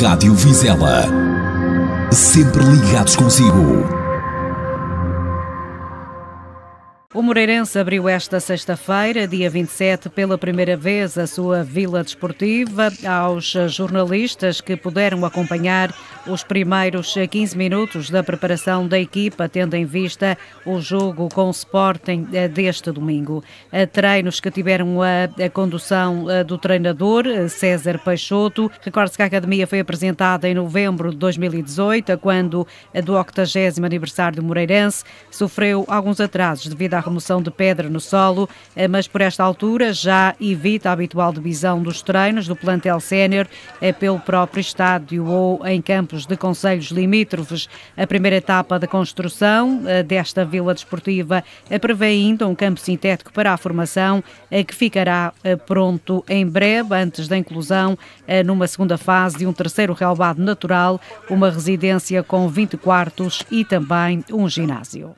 Rádio Vizela. Sempre ligados consigo. O Moreirense abriu esta sexta-feira, dia 27, pela primeira vez a sua vila desportiva aos jornalistas que puderam acompanhar os primeiros 15 minutos da preparação da equipa, tendo em vista o jogo com o Sporting eh, deste domingo. Eh, treinos que tiveram a, condução eh, do treinador César Peixoto. recordo se que a academia foi apresentada em novembro de 2018, quando do 80 aniversário do Moreirense sofreu alguns atrasos devido à remoção de pedra no solo, mas por esta altura já evita a habitual divisão dos treinos do plantel sénior pelo próprio estádio ou em campo campos de conselhos limítrofes. A primeira etapa da construção desta vila desportiva eh, prevê ainda um campo sintético para a formação, eh, que ficará eh, pronto em breve, antes da inclusão numa segunda fase de um terceiro relvado natural, uma residência com 20 quartos e também um ginásio.